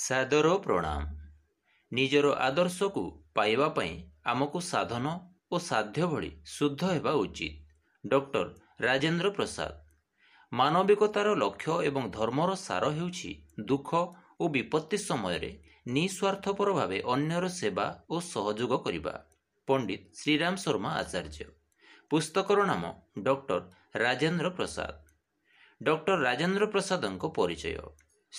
ସାଦର ପ୍ରଣାମ ନିଜର ଆଦର୍ଶକୁ ପାଇବା ପାଇଁ ଆମକୁ ସାଧନ ଓ ସାଧ୍ୟ ଭଳି ଶୁଦ୍ଧ ହେବା ଉଚିତ ଡକ୍ଟର ରାଜେନ୍ଦ୍ର ପ୍ରସାଦ ମାନବିକତାର ଲକ୍ଷ୍ୟ ଏବଂ ଧର୍ମର ସାର ହେଉଛି ଦୁଃଖ ଓ ବିପତ୍ତି ସମୟରେ ନିଃସ୍ୱାର୍ଥପର ଭାବେ ଅନ୍ୟର ସେବା ଓ ସହଯୋଗ କରିବା ପଣ୍ଡିତ ଶ୍ରୀରାମ ଶର୍ମା ଆଚାର୍ଯ୍ୟ ପୁସ୍ତକର ନାମ ଡକ୍ଟର ରାଜେନ୍ଦ୍ର ପ୍ରସାଦ ଡକ୍ଟର ରାଜେନ୍ଦ୍ର ପ୍ରସାଦଙ୍କ ପରିଚୟ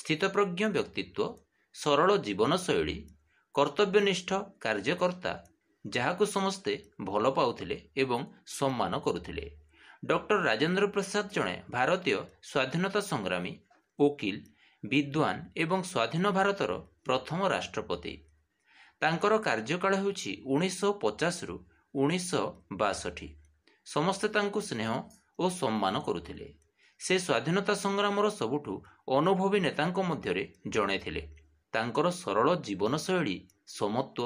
ସ୍ଥିତପ୍ରଜ୍ଞ ବ୍ୟକ୍ତିତ୍ୱ ସରଳ ଜୀବନଶୈଳୀ କର୍ତ୍ତବ୍ୟନିଷ୍ଠ କାର୍ଯ୍ୟକର୍ତ୍ତା ଯାହାକୁ ସମସ୍ତେ ଭଲ ପାଉଥିଲେ ଏବଂ ସମ୍ମାନ କରୁଥିଲେ ଡକ୍ଟର ରାଜେନ୍ଦ୍ର ପ୍ରସାଦ ଜଣେ ଭାରତୀୟ ସ୍ୱାଧୀନତା ସଂଗ୍ରାମୀ ଓକିଲ ବିଦ୍ୱାନ ଏବଂ ସ୍ୱାଧୀନ ଭାରତର ପ୍ରଥମ ରାଷ୍ଟ୍ରପତି ତାଙ୍କର କାର୍ଯ୍ୟକାଳ ହେଉଛି ଉଣେଇଶହ ପଚାଶରୁ ଉଣେଇଶହ ବାଷଠି ସମସ୍ତେ ତାଙ୍କୁ ସ୍ନେହ ଓ ସମ୍ମାନ କରୁଥିଲେ ସେ ସ୍ୱାଧୀନତା ସଂଗ୍ରାମର ସବୁଠୁ ଅନୁଭବୀ ନେତାଙ୍କ ମଧ୍ୟରେ ଜଣେ ଥିଲେ ତାଙ୍କର ସରଳ ଜୀବନଶୈଳୀ ସମତ୍ୱ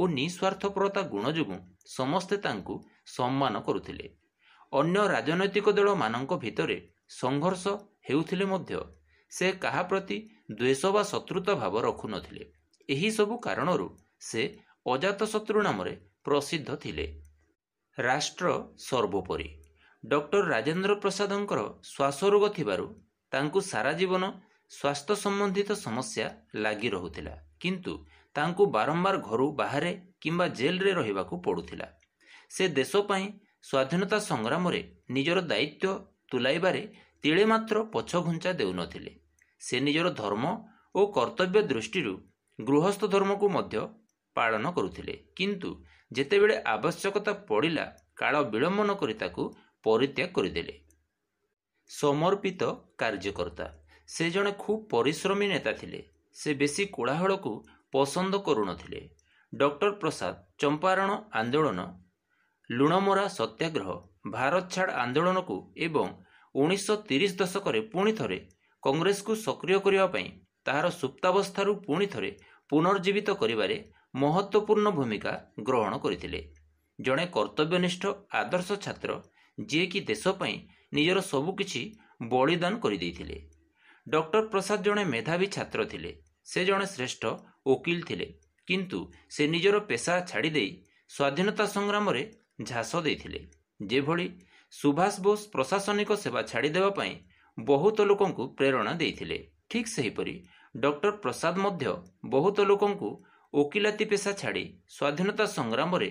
ଓ ନିଃସ୍ୱାର୍ଥପରତା ଗୁଣ ଯୋଗୁଁ ସମସ୍ତେ ତାଙ୍କୁ ସମ୍ମାନ କରୁଥିଲେ ଅନ୍ୟ ରାଜନୈତିକ ଦଳମାନଙ୍କ ଭିତରେ ସଂଘର୍ଷ ହେଉଥିଲେ ମଧ୍ୟ ସେ କାହା ପ୍ରତି ଦ୍ୱେଷ ବା ଶତ୍ରୁତା ଭାବ ରଖୁନଥିଲେ ଏହିସବୁ କାରଣରୁ ସେ ଅଜାତଶତ୍ରୁ ନାମରେ ପ୍ରସିଦ୍ଧ ଥିଲେ ରାଷ୍ଟ୍ର ସର୍ବୋପରି ଡକ୍ଟର ରାଜେନ୍ଦ୍ର ପ୍ରସାଦଙ୍କର ଶ୍ୱାସରୋଗ ଥିବାରୁ ତାଙ୍କୁ ସାରା ଜୀବନ ସ୍ୱାସ୍ଥ୍ୟ ସମ୍ବନ୍ଧିତ ସମସ୍ୟା ଲାଗି ରହୁଥିଲା କିନ୍ତୁ ତାଙ୍କୁ ବାରମ୍ବାର ଘରୁ ବାହାରେ କିମ୍ବା ଜେଲ୍ରେ ରହିବାକୁ ପଡ଼ୁଥିଲା ସେ ଦେଶ ପାଇଁ ସ୍ୱାଧୀନତା ସଂଗ୍ରାମରେ ନିଜର ଦାୟିତ୍ୱ ତୁଲାଇବାରେ ତିଳେ ମାତ୍ର ପଛଘୁଞ୍ଚା ଦେଉନଥିଲେ ସେ ନିଜର ଧର୍ମ ଓ କର୍ତ୍ତବ୍ୟ ଦୃଷ୍ଟିରୁ ଗୃହସ୍ଥ ଧର୍ମକୁ ମଧ୍ୟ ପାଳନ କରୁଥିଲେ କିନ୍ତୁ ଯେତେବେଳେ ଆବଶ୍ୟକତା ପଡ଼ିଲା କାଳ ବିଳମ୍ବନ କରି ତାକୁ ପରିତ୍ୟାଗ କରିଦେଲେ ସମର୍ପିତ କାର୍ଯ୍ୟକର୍ତ୍ତା ସେ ଜଣେ ଖୁବ୍ ପରିଶ୍ରମୀ ନେତା ଥିଲେ ସେ ବେଶୀ କୋଳାହଳକୁ ପସନ୍ଦ କରୁନଥିଲେ ଡକ୍ଟର ପ୍ରସାଦ ଚମ୍ପାରଣ ଆନ୍ଦୋଳନ ଲୁଣମରା ସତ୍ୟାଗ୍ରହ ଭାରତ ଛାଡ଼ ଆନ୍ଦୋଳନକୁ ଏବଂ ଉଣେଇଶହ ତିରିଶ ଦଶକରେ ପୁଣି ଥରେ କଂଗ୍ରେସକୁ ସକ୍ରିୟ କରିବା ପାଇଁ ତାହାର ସୁପ୍ତାବସ୍ଥାରୁ ପୁଣି ଥରେ ପୁନର୍ଜୀବିତ କରିବାରେ ମହତ୍ତ୍ୱପୂର୍ଣ୍ଣ ଭୂମିକା ଗ୍ରହଣ କରିଥିଲେ ଜଣେ କର୍ତ୍ତବ୍ୟନିଷ୍ଠ ଆଦର୍ଶ ଛାତ୍ର ଯିଏକି ଦେଶ ପାଇଁ ନିଜର ସବୁକିଛି ବଳିଦାନ କରିଦେଇଥିଲେ ଡକ୍ଟର ପ୍ରସାଦ ଜଣେ ମେଧାବୀ ଛାତ୍ର ଥିଲେ ସେ ଜଣେ ଶ୍ରେଷ୍ଠ ଓକିଲ ଥିଲେ କିନ୍ତୁ ସେ ନିଜର ପେସା ଛାଡ଼ିଦେଇ ସ୍ୱାଧୀନତା ସଂଗ୍ରାମରେ ଝାସ ଦେଇଥିଲେ ଯେଭଳି ସୁଭାଷ ବୋଷ ପ୍ରଶାସନିକ ସେବା ଛାଡ଼ିଦେବା ପାଇଁ ବହୁତ ଲୋକଙ୍କୁ ପ୍ରେରଣା ଦେଇଥିଲେ ଠିକ୍ ସେହିପରି ଡକ୍ଟର ପ୍ରସାଦ ମଧ୍ୟ ବହୁତ ଲୋକଙ୍କୁ ଓକିଲାତି ପେସା ଛାଡ଼ି ସ୍ୱାଧୀନତା ସଂଗ୍ରାମରେ